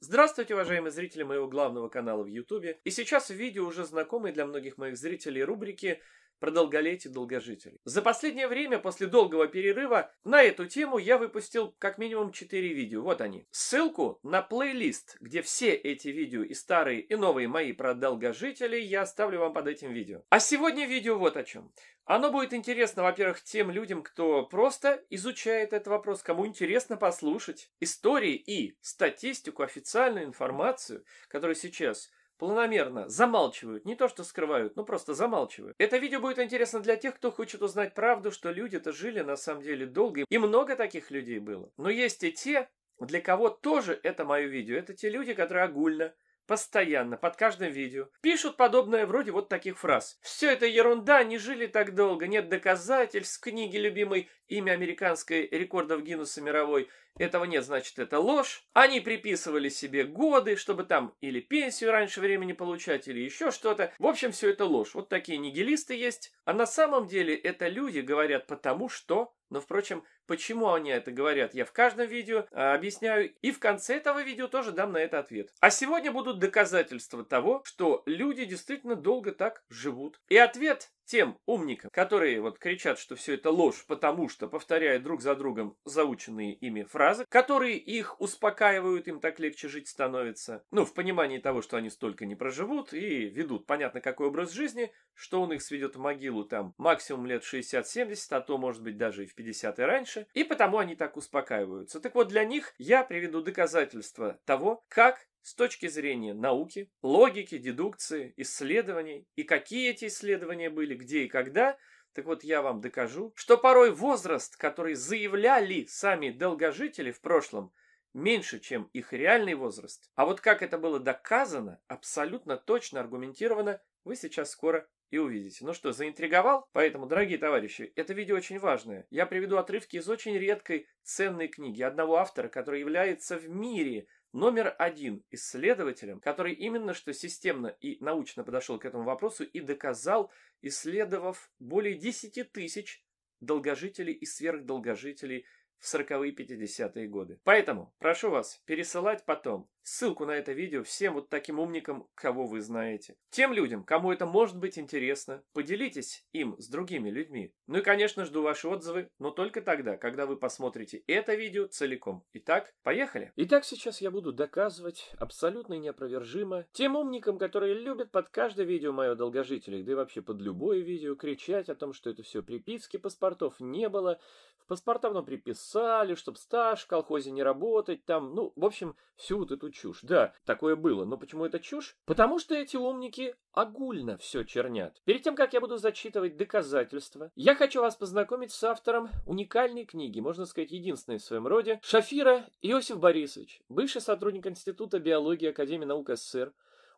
Здравствуйте, уважаемые зрители моего главного канала в YouTube. И сейчас в видео уже знакомые для многих моих зрителей рубрики про долголетие долгожителей. За последнее время, после долгого перерыва, на эту тему я выпустил как минимум 4 видео. Вот они. Ссылку на плейлист, где все эти видео и старые, и новые мои про долгожителей, я оставлю вам под этим видео. А сегодня видео вот о чем. Оно будет интересно, во-первых, тем людям, кто просто изучает этот вопрос, кому интересно послушать истории и статистику, официальную информацию, которая сейчас – планомерно замалчивают, не то что скрывают, но просто замалчивают. Это видео будет интересно для тех, кто хочет узнать правду, что люди-то жили на самом деле долго, и много таких людей было. Но есть и те, для кого тоже это мое видео. Это те люди, которые огульно постоянно, под каждым видео. Пишут подобное вроде вот таких фраз. «Все это ерунда, не жили так долго, нет доказательств, книги любимой, имя американской рекордов Гиннесса мировой, этого нет, значит, это ложь. Они приписывали себе годы, чтобы там или пенсию раньше времени получать, или еще что-то. В общем, все это ложь. Вот такие нигилисты есть. А на самом деле это люди говорят потому что... Но, ну, впрочем, почему они это говорят, я в каждом видео а, объясняю. И в конце этого видео тоже дам на это ответ. А сегодня будут доказательства того, что люди действительно долго так живут. И ответ тем умникам, которые вот кричат, что все это ложь, потому что повторяют друг за другом заученные ими фразы, фразы, которые их успокаивают, им так легче жить становится. Ну, в понимании того, что они столько не проживут и ведут понятно какой образ жизни, что он их сведет в могилу там максимум лет 60-70, а то, может быть, даже и в 50 и раньше, и потому они так успокаиваются. Так вот, для них я приведу доказательства того, как с точки зрения науки, логики, дедукции, исследований и какие эти исследования были, где и когда – так вот, я вам докажу, что порой возраст, который заявляли сами долгожители в прошлом, меньше, чем их реальный возраст. А вот как это было доказано, абсолютно точно аргументировано, вы сейчас скоро и увидите. Ну что, заинтриговал? Поэтому, дорогие товарищи, это видео очень важное. Я приведу отрывки из очень редкой ценной книги одного автора, который является в мире номер один исследователем, который именно что системно и научно подошел к этому вопросу и доказал, исследовав более 10 тысяч долгожителей и сверхдолгожителей в 40-е и 50-е годы. Поэтому прошу вас пересылать потом Ссылку на это видео всем вот таким умникам, кого вы знаете. Тем людям, кому это может быть интересно, поделитесь им с другими людьми. Ну и, конечно, жду ваши отзывы, но только тогда, когда вы посмотрите это видео целиком. Итак, поехали! Итак, сейчас я буду доказывать абсолютно неопровержимо тем умникам, которые любят под каждое видео мое долгожителей, да и вообще под любое видео, кричать о том, что это все приписки, паспортов не было, в паспортах нам приписали, чтобы стаж в колхозе не работать, там, ну, в общем, всю вот эту чушь. Да, такое было. Но почему это чушь? Потому что эти умники огульно все чернят. Перед тем, как я буду зачитывать доказательства, я хочу вас познакомить с автором уникальной книги, можно сказать, единственной в своем роде, Шафира Иосиф Борисович, бывший сотрудник Института биологии Академии наук СССР,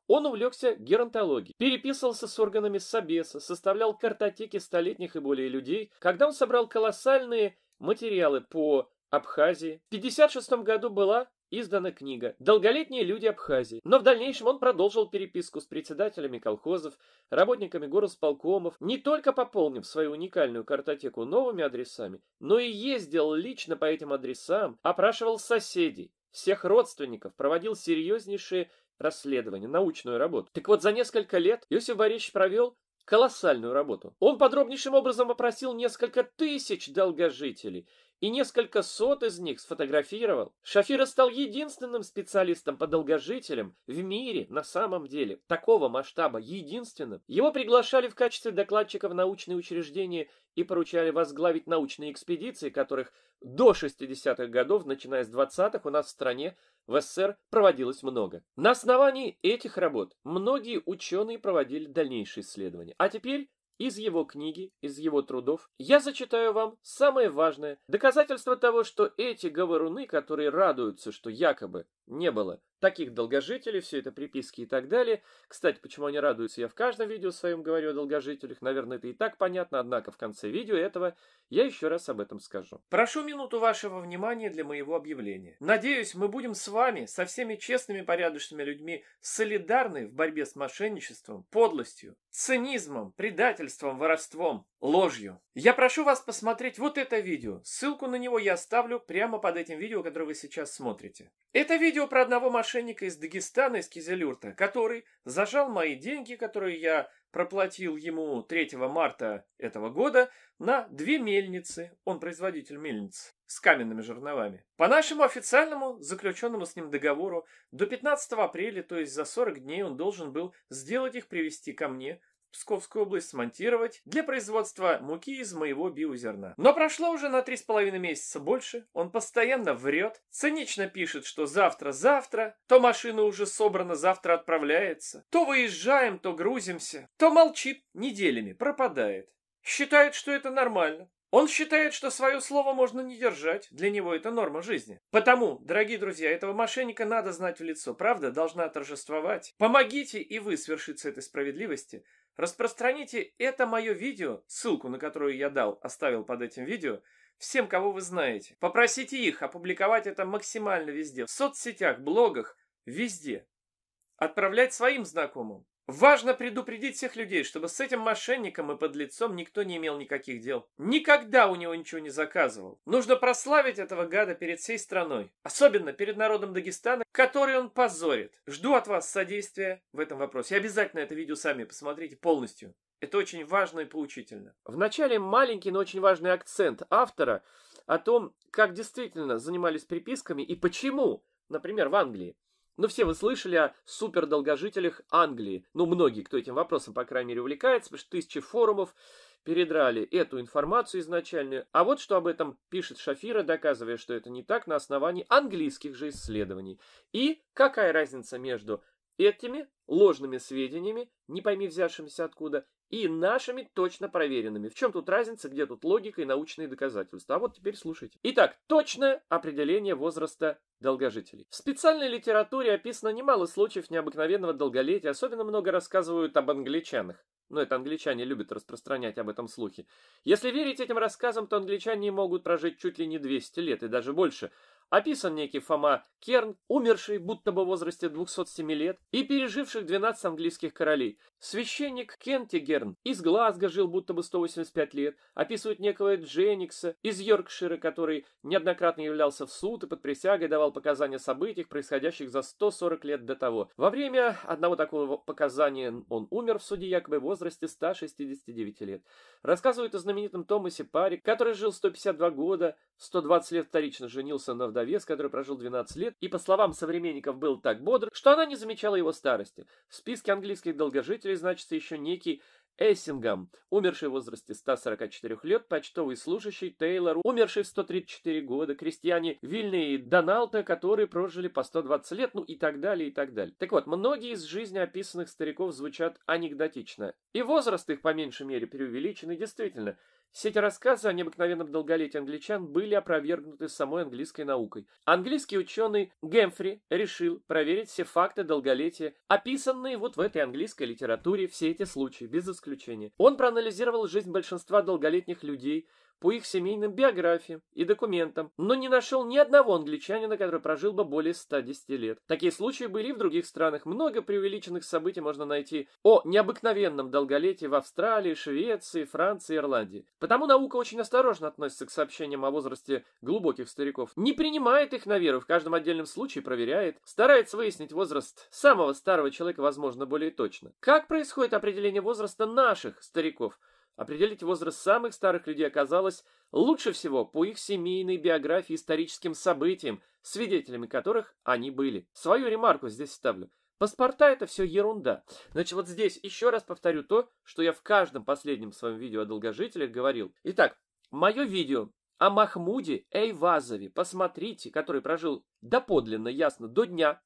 он увлекся геронтологией, переписывался с органами Собеса, составлял картотеки столетних и более людей. Когда он собрал колоссальные материалы по Абхазии, в 1956 году была издана книга «Долголетние люди Абхазии», но в дальнейшем он продолжил переписку с председателями колхозов, работниками горосполкомов, не только пополнив свою уникальную картотеку новыми адресами, но и ездил лично по этим адресам, опрашивал соседей, всех родственников, проводил серьезнейшие расследования, научную работу. Так вот, за несколько лет Иосиф Борисович провел колоссальную работу. Он подробнейшим образом опросил несколько тысяч долгожителей – и несколько сот из них сфотографировал. Шафира стал единственным специалистом подолгожителем в мире на самом деле, такого масштаба, единственным. Его приглашали в качестве докладчика в научные учреждения и поручали возглавить научные экспедиции, которых до 60-х годов, начиная с 20-х, у нас в стране в СССР проводилось много. На основании этих работ многие ученые проводили дальнейшие исследования. А теперь из его книги, из его трудов я зачитаю вам самое важное доказательство того, что эти говоруны, которые радуются, что якобы не было. Таких долгожителей, все это приписки и так далее. Кстати, почему они радуются, я в каждом видео своем говорю о долгожителях. Наверное, это и так понятно, однако в конце видео этого я еще раз об этом скажу. Прошу минуту вашего внимания для моего объявления. Надеюсь, мы будем с вами, со всеми честными порядочными людьми, солидарны в борьбе с мошенничеством, подлостью, цинизмом, предательством, воровством, ложью. Я прошу вас посмотреть вот это видео. Ссылку на него я оставлю прямо под этим видео, которое вы сейчас смотрите. Это видео про одного мошенника из Дагестана, из Кизелюрта, который зажал мои деньги, которые я проплатил ему 3 марта этого года на две мельницы, он производитель мельниц, с каменными жерновами. По нашему официальному заключенному с ним договору, до 15 апреля, то есть за 40 дней, он должен был сделать их привести ко мне, Псковскую область смонтировать для производства муки из моего биозерна. Но прошло уже на 3,5 месяца больше, он постоянно врет, цинично пишет, что завтра-завтра, то машина уже собрана, завтра отправляется, то выезжаем, то грузимся, то молчит неделями, пропадает. Считает, что это нормально. Он считает, что свое слово можно не держать, для него это норма жизни. Потому, дорогие друзья, этого мошенника надо знать в лицо, правда должна торжествовать. Помогите и вы свершиться этой справедливости, Распространите это мое видео, ссылку на которую я дал, оставил под этим видео, всем, кого вы знаете. Попросите их опубликовать это максимально везде. В соцсетях, блогах, везде. Отправлять своим знакомым. Важно предупредить всех людей, чтобы с этим мошенником и подлецом никто не имел никаких дел. Никогда у него ничего не заказывал. Нужно прославить этого гада перед всей страной. Особенно перед народом Дагестана, который он позорит. Жду от вас содействия в этом вопросе. обязательно это видео сами посмотрите полностью. Это очень важно и поучительно. Вначале маленький, но очень важный акцент автора о том, как действительно занимались приписками и почему, например, в Англии, но ну, все вы слышали о супердолгожителях Англии. Ну, многие, кто этим вопросом, по крайней мере, увлекается, потому что тысячи форумов передрали эту информацию изначальную. А вот что об этом пишет Шафира, доказывая, что это не так на основании английских же исследований. И какая разница между этими ложными сведениями, не пойми взявшимися откуда, и нашими точно проверенными. В чем тут разница, где тут логика и научные доказательства? А вот теперь слушайте. Итак, точное определение возраста долгожителей. В специальной литературе описано немало случаев необыкновенного долголетия, особенно много рассказывают об англичанах. Но это англичане любят распространять об этом слухи. Если верить этим рассказам, то англичане могут прожить чуть ли не 200 лет и даже больше – описан некий Фома Керн, умерший будто бы в возрасте 207 лет и переживших 12 английских королей. Священник Кентигерн из Глазго жил будто бы 185 лет, описывает некого Дженникса из Йоркшира, который неоднократно являлся в суд и под присягой давал показания о событиях, происходящих за 140 лет до того. Во время одного такого показания он умер в суде якобы в возрасте 169 лет. Рассказывают о знаменитом Томасе Паре, который жил 152 года, 120 лет вторично женился на вдове вдовец, который прожил 12 лет и, по словам современников, был так бодр, что она не замечала его старости. В списке английских долгожителей значится еще некий Эссингам, умерший в возрасте 144 лет, почтовый служащий Тейлор, умерший в 134 года, крестьяне Вильны и Доналта, которые прожили по 120 лет, ну и так далее, и так далее. Так вот, многие из жизни описанных стариков звучат анекдотично. И возраст их по меньшей мере преувеличен, и действительно – все эти рассказы о необыкновенном долголетии англичан были опровергнуты самой английской наукой. Английский ученый Гемфри решил проверить все факты долголетия, описанные вот в этой английской литературе, все эти случаи, без исключения. Он проанализировал жизнь большинства долголетних людей, по их семейным биографиям и документам, но не нашел ни одного англичанина, который прожил бы более 110 лет. Такие случаи были и в других странах. Много преувеличенных событий можно найти о необыкновенном долголетии в Австралии, Швеции, Франции и Ирландии. Потому наука очень осторожно относится к сообщениям о возрасте глубоких стариков. Не принимает их на веру, в каждом отдельном случае проверяет, старается выяснить возраст самого старого человека, возможно, более точно. Как происходит определение возраста наших стариков? Определить возраст самых старых людей оказалось лучше всего по их семейной биографии, историческим событиям, свидетелями которых они были. Свою ремарку здесь ставлю. Паспорта – это все ерунда. Значит, вот здесь еще раз повторю то, что я в каждом последнем своем видео о долгожителях говорил. Итак, мое видео о Махмуде Эйвазове, посмотрите, который прожил доподлинно, ясно, до дня.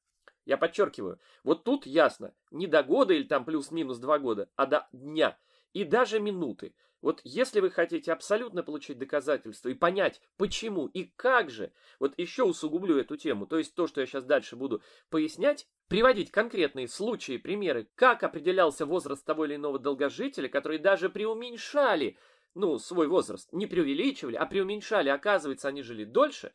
Я подчеркиваю, вот тут ясно, не до года или там плюс-минус два года, а до дня – и даже минуты. Вот если вы хотите абсолютно получить доказательства и понять, почему и как же, вот еще усугублю эту тему, то есть то, что я сейчас дальше буду пояснять, приводить конкретные случаи, примеры, как определялся возраст того или иного долгожителя, который даже преуменьшали, ну, свой возраст, не преувеличивали, а преуменьшали, оказывается, они жили дольше,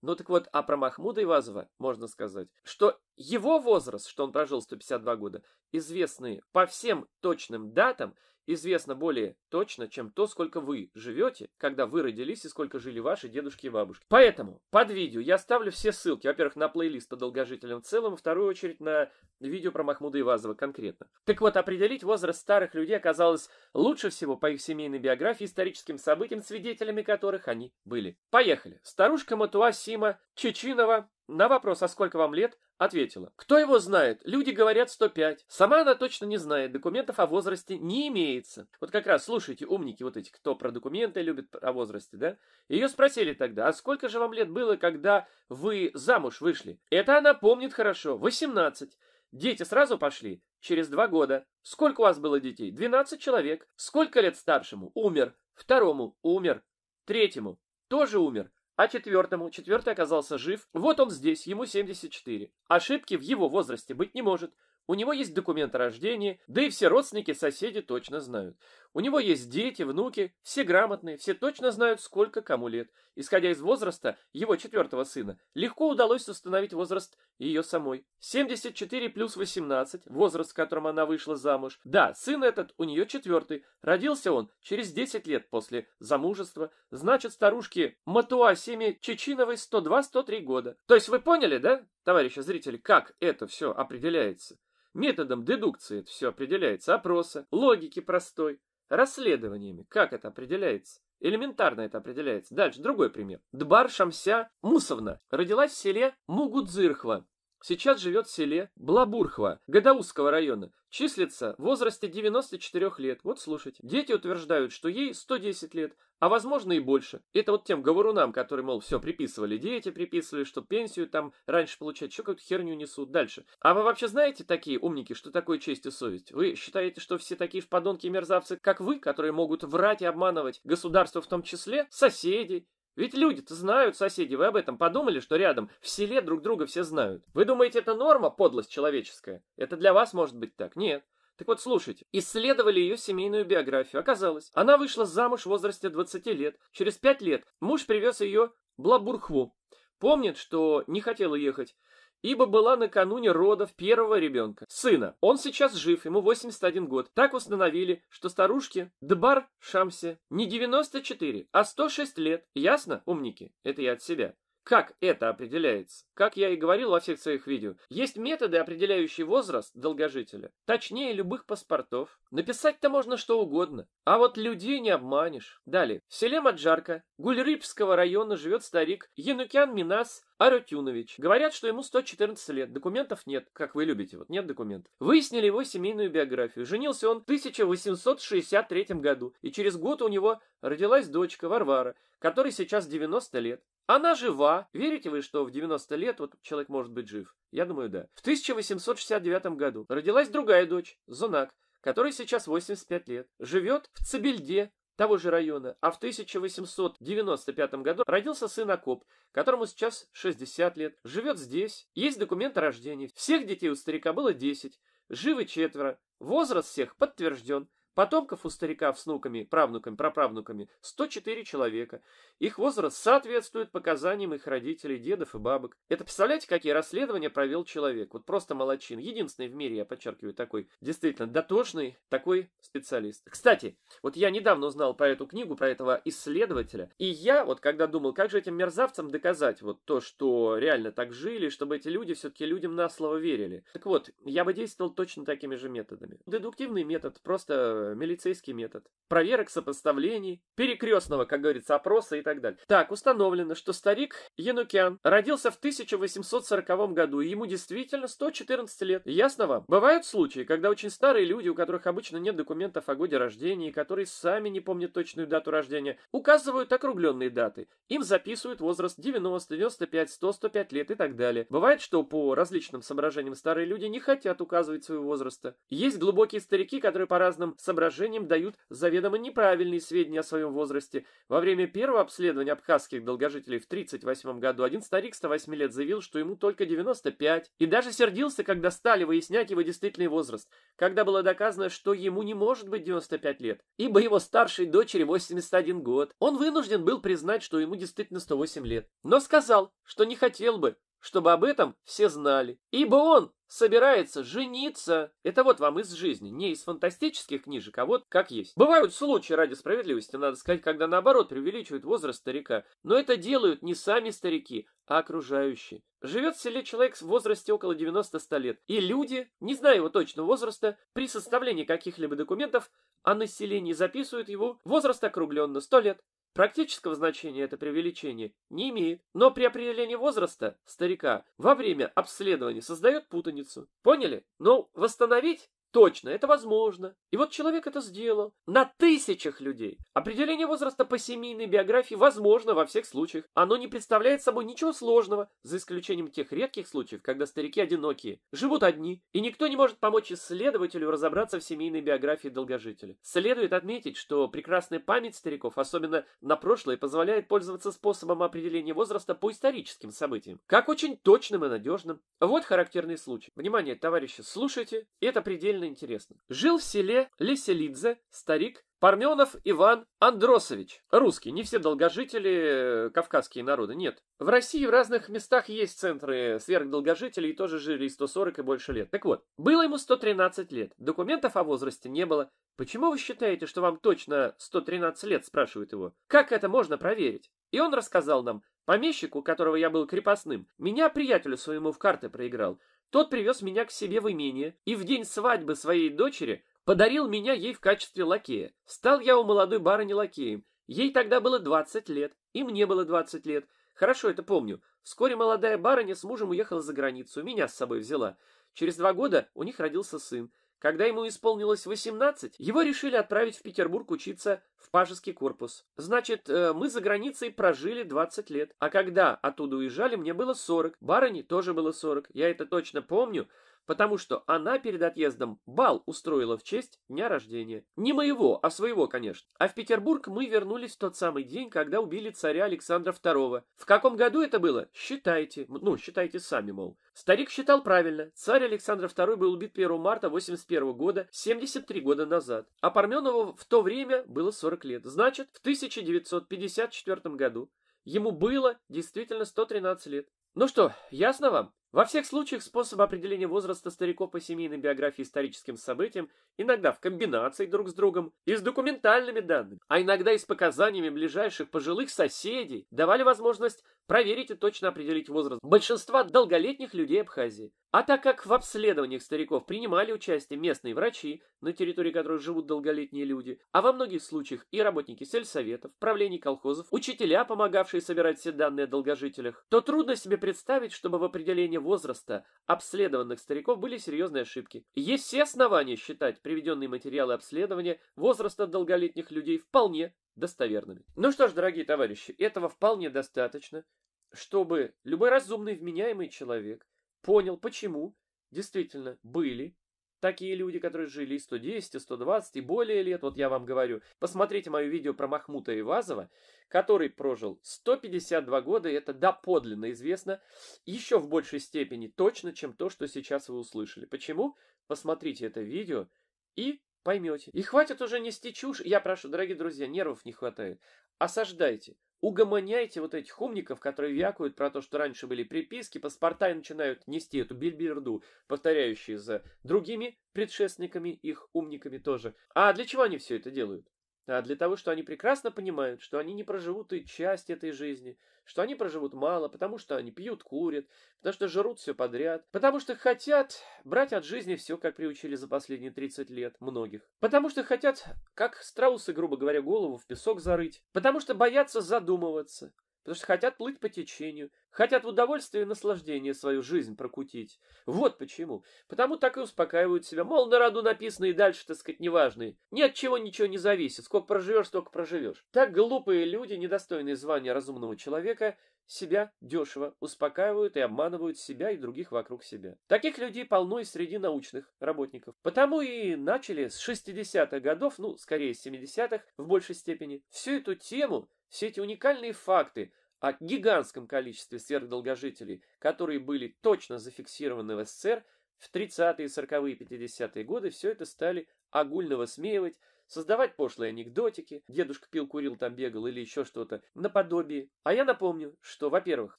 ну так вот, а про Махмуда Ивазова можно сказать, что его возраст, что он прожил 152 года, известны по всем точным датам известно более точно, чем то, сколько вы живете, когда вы родились и сколько жили ваши дедушки и бабушки. Поэтому под видео я оставлю все ссылки, во-первых, на плейлист по долгожителям в целом, во вторую очередь на видео про Махмуда Ивазова конкретно. Так вот, определить возраст старых людей оказалось лучше всего по их семейной биографии, историческим событиям, свидетелями которых они были. Поехали. Старушка Матуа Сима Чечинова на вопрос, а сколько вам лет, ответила. Кто его знает? Люди говорят 105. Сама она точно не знает, документов о возрасте не имеется. Вот как раз, слушайте, умники вот эти, кто про документы любит о возрасте, да? Ее спросили тогда, а сколько же вам лет было, когда вы замуж вышли? Это она помнит хорошо, 18. Дети сразу пошли? Через два года. Сколько у вас было детей? 12 человек. Сколько лет старшему? Умер. Второму? Умер. Третьему? Тоже умер а четвертому. Четвертый оказался жив. Вот он здесь, ему 74. Ошибки в его возрасте быть не может. У него есть документ о рождении, да и все родственники, соседи точно знают. У него есть дети, внуки, все грамотные, все точно знают, сколько кому лет. Исходя из возраста его четвертого сына, легко удалось установить возраст ее самой. 74 плюс 18, возраст, в котором она вышла замуж. Да, сын этот у нее четвертый. Родился он через 10 лет после замужества. Значит, старушке Матуа Семи Чечиновой 102-103 года. То есть вы поняли, да, товарищи зрители, как это все определяется? Методом дедукции это все определяется, опроса, логики простой, расследованиями, как это определяется. Элементарно это определяется. Дальше другой пример. Дбар Шамся Мусовна родилась в селе Мугудзырхва Сейчас живет в селе Блабурхва Гадаузского района. Числится в возрасте 94 лет. Вот слушайте. Дети утверждают, что ей 110 лет, а возможно и больше. Это вот тем говорунам, которые, мол, все приписывали. Дети приписывали, что пенсию там раньше получать, что какую-то херню несут дальше. А вы вообще знаете такие умники, что такое честь и совесть? Вы считаете, что все такие ж подонки и мерзавцы, как вы, которые могут врать и обманывать государство в том числе, соседей, ведь люди-то знают, соседи, вы об этом подумали, что рядом, в селе друг друга все знают. Вы думаете, это норма, подлость человеческая? Это для вас может быть так? Нет. Так вот, слушайте, исследовали ее семейную биографию. Оказалось, она вышла замуж в возрасте 20 лет. Через 5 лет муж привез ее в Блабурхву. Помнит, что не хотела ехать ибо была накануне родов первого ребенка, сына. Он сейчас жив, ему 81 год. Так установили, что старушке Дбар Шамсе не 94, а 106 лет. Ясно, умники? Это я от себя. Как это определяется? Как я и говорил во всех своих видео, есть методы, определяющие возраст долгожителя. Точнее любых паспортов. Написать-то можно что угодно. А вот людей не обманешь. Далее. В селе Маджарка Гульрипского района живет старик Янукян Минас Арутюнович. Говорят, что ему 114 лет. Документов нет, как вы любите. Вот нет документов. Выяснили его семейную биографию. Женился он в 1863 году. И через год у него родилась дочка Варвара, которой сейчас 90 лет. Она жива. Верите вы, что в 90 лет вот человек может быть жив? Я думаю, да. В 1869 году родилась другая дочь, Зонак, которой сейчас 85 лет. Живет в Цибельде, того же района, а в 1895 году родился сын Акоп, которому сейчас 60 лет, живет здесь, есть документ о рождении, всех детей у старика было 10, живы четверо, возраст всех подтвержден, Потомков у старика, с внуками, правнуками, праправнуками 104 человека. Их возраст соответствует показаниям их родителей, дедов и бабок. Это представляете, какие расследования провел человек? Вот просто молочин. Единственный в мире, я подчеркиваю, такой действительно дотошный такой специалист. Кстати, вот я недавно узнал про эту книгу, про этого исследователя. И я вот когда думал, как же этим мерзавцам доказать вот то, что реально так жили, чтобы эти люди все-таки людям на слово верили. Так вот, я бы действовал точно такими же методами. Дедуктивный метод просто э, милицейский метод. Проверок, сопоставлений, перекрестного, как говорится, опроса и так далее. Так, установлено, что старик Янукян родился в 1840 году, и ему действительно 114 лет. Ясно вам? Бывают случаи, когда очень старые люди, у которых обычно нет документов о годе рождения, и которые сами не помнят точную дату рождения, указывают округленные даты. Им записывают возраст 90, 95, 100, 105 лет и так далее. Бывает, что по различным соображениям старые люди не хотят указывать своего возраста. Есть глубокие старики, которые по разным соображениям соображениям дают заведомо неправильные сведения о своем возрасте. Во время первого обследования абхазских долгожителей в 1938 году один старик 108 лет заявил, что ему только 95, и даже сердился, когда стали выяснять его действительный возраст, когда было доказано, что ему не может быть 95 лет, ибо его старшей дочери 81 год. Он вынужден был признать, что ему действительно 108 лет, но сказал, что не хотел бы, чтобы об этом все знали. Ибо он собирается жениться. Это вот вам из жизни, не из фантастических книжек, а вот как есть. Бывают случаи, ради справедливости, надо сказать, когда наоборот преувеличивают возраст старика. Но это делают не сами старики, а окружающие. Живет в селе человек в возрасте около 90-100 лет. И люди, не зная его точного возраста, при составлении каких-либо документов о населении записывают его возраст округленно 100 лет. Практического значения это преувеличение не имеет, но при определении возраста старика во время обследования создает путаницу. Поняли? Ну, восстановить Точно, это возможно. И вот человек это сделал. На тысячах людей. Определение возраста по семейной биографии возможно во всех случаях. Оно не представляет собой ничего сложного, за исключением тех редких случаев, когда старики одинокие, живут одни, и никто не может помочь исследователю разобраться в семейной биографии долгожителя. Следует отметить, что прекрасная память стариков, особенно на прошлое, позволяет пользоваться способом определения возраста по историческим событиям, как очень точным и надежным. Вот характерный случай. Внимание, товарищи, слушайте, это предельно довольно интересно. Жил в селе Леселидзе старик Парменов Иван Андросович. Русский, не все долгожители, э, кавказские народы, нет. В России в разных местах есть центры сверхдолгожителей, тоже жили 140 и больше лет. Так вот, было ему 113 лет, документов о возрасте не было. Почему вы считаете, что вам точно 113 лет, спрашивают его. Как это можно проверить? И он рассказал нам, помещику, у которого я был крепостным, меня приятелю своему в карты проиграл. Тот привез меня к себе в имение и в день свадьбы своей дочери подарил меня ей в качестве лакея. Стал я у молодой барыни лакеем. Ей тогда было 20 лет, и мне было 20 лет. Хорошо это помню. Вскоре молодая барыня с мужем уехала за границу, меня с собой взяла. Через два года у них родился сын. Когда ему исполнилось 18, его решили отправить в Петербург учиться в пажеский корпус. Значит, э, мы за границей прожили 20 лет. А когда оттуда уезжали, мне было 40. Барыне тоже было 40. Я это точно помню, потому что она перед отъездом бал устроила в честь дня рождения. Не моего, а своего, конечно. А в Петербург мы вернулись в тот самый день, когда убили царя Александра II. В каком году это было? Считайте. Ну, считайте сами, мол. Старик считал правильно. Царь Александр II был убит 1 марта 81 года, 73 года назад. А Парменову в то время было 40 лет. Значит, в 1954 году ему было действительно 113 лет. Ну что, ясно вам? Во всех случаях способы определения возраста стариков по семейной биографии историческим событиям иногда в комбинации друг с другом и с документальными данными, а иногда и с показаниями ближайших пожилых соседей давали возможность проверить и точно определить возраст большинства долголетних людей Абхазии. А так как в обследованиях стариков принимали участие местные врачи, на территории которых живут долголетние люди, а во многих случаях и работники сельсоветов, правлений колхозов, учителя, помогавшие собирать все данные о долгожителях, то трудно себе представить, чтобы в определении среднего возраста обследованных стариков были серьезные ошибки. Есть все основания считать приведенные материалы обследования возраста долголетних людей вполне достоверными. Ну что ж, дорогие товарищи, этого вполне достаточно, чтобы любой разумный вменяемый человек понял, почему действительно были Такие люди, которые жили и 110, и 120, и более лет, вот я вам говорю, посмотрите мое видео про Махмута Ивазова, который прожил 152 года, и это доподлинно известно, еще в большей степени точно, чем то, что сейчас вы услышали. Почему? Посмотрите это видео и поймете. И хватит уже нести чушь, я прошу, дорогие друзья, нервов не хватает. Осаждайте, Угомоняйте вот этих умников, которые вякают про то, что раньше были приписки, паспорта и начинают нести эту бильберду, повторяющие за другими предшественниками их умниками тоже. А для чего они все это делают? А для того, что они прекрасно понимают, что они не проживут и часть этой жизни, что они проживут мало, потому что они пьют, курят, потому что жрут все подряд, потому что хотят брать от жизни все, как приучили за последние 30 лет многих, потому что хотят, как страусы, грубо говоря, голову в песок зарыть, потому что боятся задумываться, потому что хотят плыть по течению, хотят в удовольствие и наслаждение свою жизнь прокутить. Вот почему. Потому так и успокаивают себя. Мол, на роду написано и дальше, так сказать, неважные. Ни от чего ничего не зависит. Сколько проживешь, столько проживешь. Так глупые люди, недостойные звания разумного человека, себя дешево успокаивают и обманывают себя и других вокруг себя. Таких людей полно и среди научных работников. Потому и начали с 60-х годов, ну, скорее с 70-х в большей степени, всю эту тему все эти уникальные факты о гигантском количестве сверхдолгожителей, которые были точно зафиксированы в СССР в 30-е, 40-е, 50-е годы, все это стали огульно высмеивать, создавать пошлые анекдотики, дедушка пил, курил, там бегал или еще что-то, наподобие. А я напомню, что, во-первых, в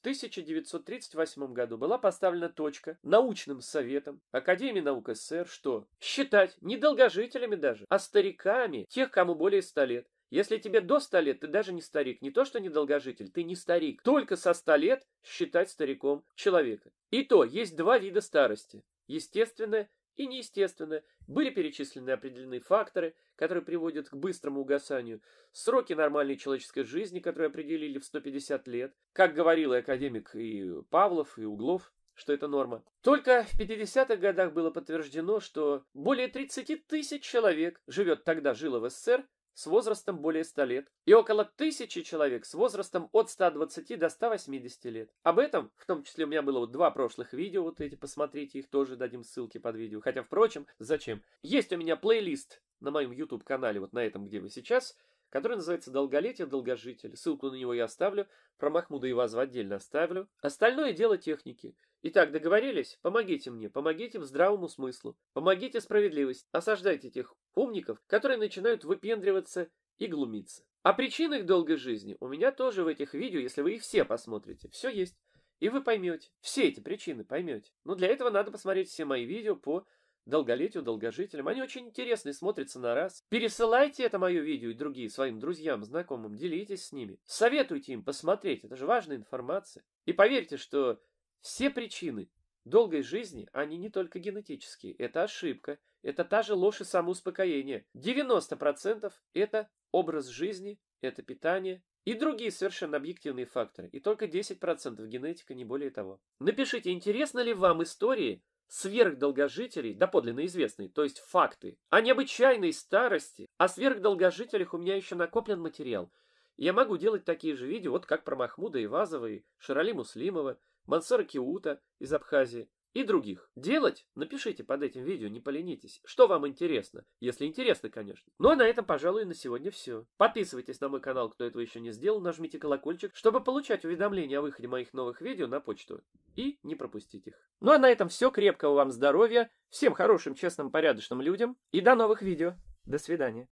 1938 году была поставлена точка научным советом Академии наук СССР, что считать недолгожителями даже, а стариками тех, кому более 100 лет, если тебе до 100 лет, ты даже не старик. Не то, что недолгожитель, ты не старик. Только со 100 лет считать стариком человека. И то, есть два вида старости. Естественная и неестественная. Были перечислены определенные факторы, которые приводят к быстрому угасанию. Сроки нормальной человеческой жизни, которые определили в 150 лет. Как говорил и академик и Павлов, и Углов, что это норма. Только в 50-х годах было подтверждено, что более 30 тысяч человек живет тогда, жило в СССР, с возрастом более 100 лет и около тысячи человек с возрастом от 120 до 180 лет. Об этом, в том числе у меня было вот два прошлых видео, вот эти, посмотрите их, тоже дадим ссылки под видео. Хотя, впрочем, зачем? Есть у меня плейлист на моем YouTube-канале, вот на этом, где вы сейчас – который называется «Долголетие, долгожитель». Ссылку на него я оставлю, про Махмуда и в отдельно оставлю. Остальное дело техники. Итак, договорились? Помогите мне, помогите в здравому смыслу, помогите справедливость, осаждайте этих умников, которые начинают выпендриваться и глумиться. О причинах долгой жизни у меня тоже в этих видео, если вы их все посмотрите, все есть. И вы поймете, все эти причины поймете. Но для этого надо посмотреть все мои видео по долголетию долгожителям. Они очень интересны, смотрятся на раз. Пересылайте это мое видео и другие своим друзьям, знакомым, делитесь с ними. Советуйте им посмотреть, это же важная информация. И поверьте, что все причины долгой жизни, они не только генетические. Это ошибка, это та же ложь и самоуспокоение. 90% это образ жизни, это питание, и другие совершенно объективные факторы, и только 10% генетика, не более того. Напишите, интересны ли вам истории сверхдолгожителей, доподлинно известные, то есть факты, о необычайной старости, о сверхдолгожителях у меня еще накоплен материал. И я могу делать такие же видео, вот как про Махмуда Ивазова и Ширали Муслимова, Мансора Киута из Абхазии и других. Делать? Напишите под этим видео, не поленитесь. Что вам интересно? Если интересно, конечно. Ну а на этом, пожалуй, на сегодня все. Подписывайтесь на мой канал, кто этого еще не сделал, нажмите колокольчик, чтобы получать уведомления о выходе моих новых видео на почту и не пропустить их. Ну а на этом все. Крепкого вам здоровья, всем хорошим, честным, порядочным людям и до новых видео. До свидания.